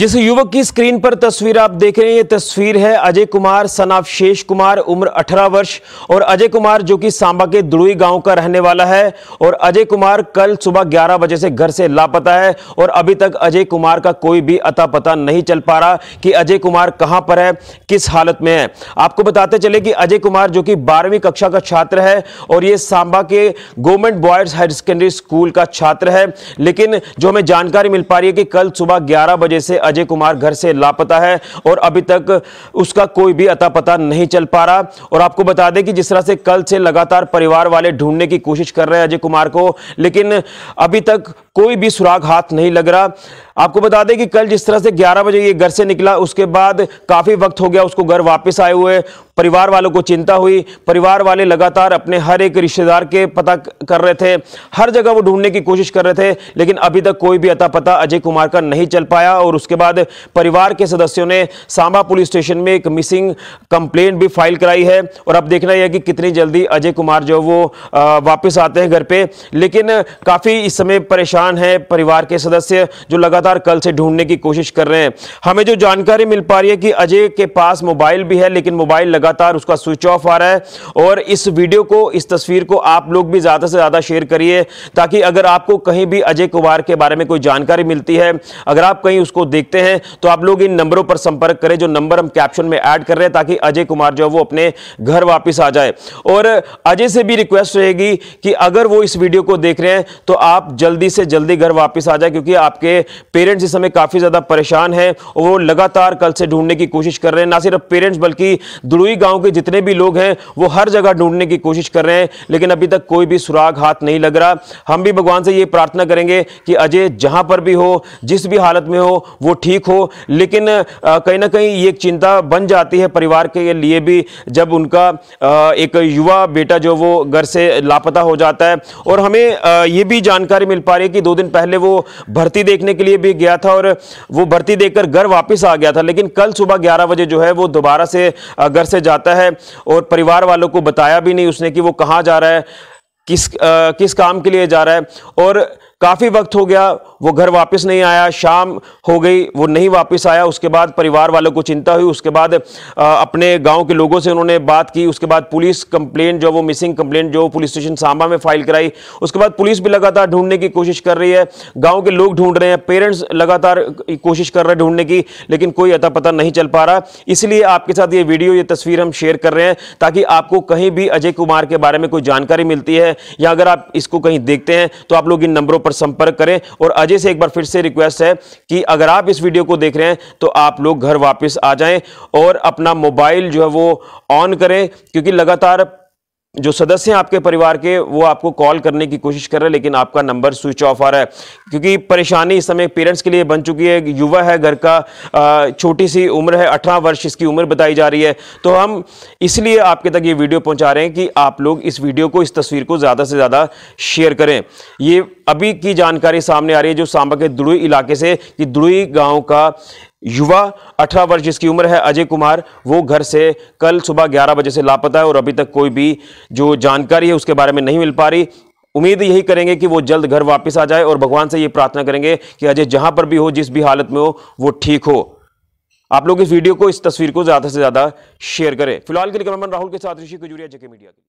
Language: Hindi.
जिस युवक की स्क्रीन पर तस्वीर आप देख रहे हैं ये तस्वीर है अजय कुमार सनाफ शेष कुमार उम्र 18 वर्ष और अजय कुमार जो कि सांबा के दुड़ुई गांव का रहने वाला है और अजय कुमार कल सुबह 11 बजे से घर से लापता है और अभी तक अजय कुमार का कोई भी अता पता नहीं चल पा रहा कि अजय कुमार कहां पर है किस हालत में है आपको बताते चले कि अजय कुमार जो कि बारहवीं कक्षा का छात्र है और ये सांबा के government boys higher secondary school का छात्र है लेकिन जो हमें जानकारी मिल पा रही है कि कल सुबह ग्यारह बजे से अजय कुमार घर से लापता है और अभी तक उसका कोई भी अता पता नहीं चल पा रहा और आपको बता दें कि जिस तरह से कल से लगातार परिवार वाले ढूंढने की कोशिश कर रहे हैं अजय कुमार को लेकिन अभी तक कोई भी सुराग हाथ नहीं लग रहा आपको बता दें कि कल जिस तरह से 11 बजे ये घर से निकला उसके बाद काफ़ी वक्त हो गया उसको घर वापस आए हुए परिवार वालों को चिंता हुई परिवार वाले लगातार अपने हर एक रिश्तेदार के पता कर रहे थे हर जगह वो ढूंढने की कोशिश कर रहे थे लेकिन अभी तक कोई भी अता पता अजय कुमार का नहीं चल पाया और उसके बाद परिवार के सदस्यों ने सांबा पुलिस स्टेशन में एक मिसिंग कंप्लेंट भी फाइल कराई है और अब देखना यह कि कितनी जल्दी अजय कुमार जो वो वापस आते हैं घर पर लेकिन काफ़ी इस समय परेशान परेशान हैं परिवार के सदस्य जो लगातार कल से ढूंढने की कोशिश कर रहे हैं हमें जो जानकारी मिल पा रही है कि अजय के पास मोबाइल भी है लेकिन मोबाइल लगातार उसका स्विच ऑफ आ रहा है और इस वीडियो को इस तस्वीर को आप लोग भी ज़्यादा से ज़्यादा शेयर करिए ताकि अगर आपको कहीं भी अजय कुमार के बारे में कोई जानकारी मिलती है अगर आप कहीं उसको देखते हैं तो आप लोग इन नंबरों पर संपर्क करें जो नंबर हम कैप्शन में ऐड कर रहे हैं ताकि अजय कुमार जो है वो अपने घर वापस आ जाए और अजय से भी रिक्वेस्ट रहेगी कि अगर वो इस वीडियो को देख रहे हैं तो आप जल्दी से जल्दी घर वापस आ जाए क्योंकि आपके पेरेंट्स इस समय काफ़ी ज़्यादा परेशान हैं और वो लगातार कल से ढूंढने की कोशिश कर रहे हैं ना सिर्फ पेरेंट्स बल्कि दुड़ुई गांव के जितने भी लोग हैं वो हर जगह ढूंढने की कोशिश कर रहे हैं लेकिन अभी तक कोई भी सुराग हाथ नहीं लग रहा हम भी भगवान से ये प्रार्थना करेंगे कि अजय जहाँ पर भी हो जिस भी हालत में हो वो ठीक हो लेकिन कहीं ना कहीं ये एक चिंता बन जाती है परिवार के लिए भी जब उनका एक युवा बेटा जो वो घर से लापता हो जाता है और हमें ये भी जानकारी मिल पा रही है कि दो दिन पहले वो भर्ती देखने के लिए भी गया था और वो भर्ती देखकर घर वापस आ गया था लेकिन कल सुबह ग्यारह बजे जो है वो दोबारा से घर से जाता है और परिवार वालों को बताया भी नहीं उसने कि वो कहाँ जा रहा है किस आ, किस काम के लिए जा रहा है और काफ़ी वक्त हो गया वो घर वापस नहीं आया शाम हो गई वो नहीं वापस आया उसके बाद परिवार वालों को चिंता हुई उसके बाद अपने गांव के लोगों से उन्होंने बात की उसके बाद पुलिस कंप्लेंट जो वो मिसिंग कंप्लेंट जो पुलिस स्टेशन सांबा में फाइल कराई उसके बाद पुलिस भी लगातार ढूंढने की कोशिश कर रही है गाँव के लोग ढूंढ रहे हैं पेरेंट्स लगातार कोशिश कर रहे हैं ढूंढने की लेकिन कोई अता पता नहीं चल पा रहा इसलिए आपके साथ ये वीडियो ये तस्वीर हम शेयर कर रहे हैं ताकि आपको कहीं भी अजय कुमार के बारे में कोई जानकारी मिलती है या अगर आप इसको कहीं देखते हैं तो आप लोग इन नंबरों पर पर संपर्क करें और अजय से एक बार फिर से रिक्वेस्ट है कि अगर आप इस वीडियो को देख रहे हैं तो आप लोग घर वापस आ जाएं और अपना मोबाइल जो है वो ऑन करें क्योंकि लगातार जो सदस्य हैं आपके परिवार के वो आपको कॉल करने की कोशिश कर रहे हैं लेकिन आपका नंबर स्विच ऑफ आ रहा है क्योंकि परेशानी इस समय पेरेंट्स के लिए बन चुकी है युवा है घर का छोटी सी उम्र है अठारह वर्ष इसकी उम्र बताई जा रही है तो हम इसलिए आपके तक ये वीडियो पहुंचा रहे हैं कि आप लोग इस वीडियो को इस तस्वीर को ज़्यादा से ज़्यादा शेयर करें ये अभी की जानकारी सामने आ रही है जो सांबा के दुड़ई इलाके से कि दुड़ई गाँव का युवा 18 वर्ष जिसकी उम्र है अजय कुमार वो घर से कल सुबह 11 बजे से लापता है और अभी तक कोई भी जो जानकारी है उसके बारे में नहीं मिल पा रही उम्मीद यही करेंगे कि वो जल्द घर वापस आ जाए और भगवान से ये प्रार्थना करेंगे कि अजय जहां पर भी हो जिस भी हालत में हो वो ठीक हो आप लोग इस वीडियो को इस तस्वीर को ज़्यादा से ज़्यादा शेयर करें फिलहाल के लिए कमरमन राहुल के साथ ऋषि खजूरिया जेके मीडिया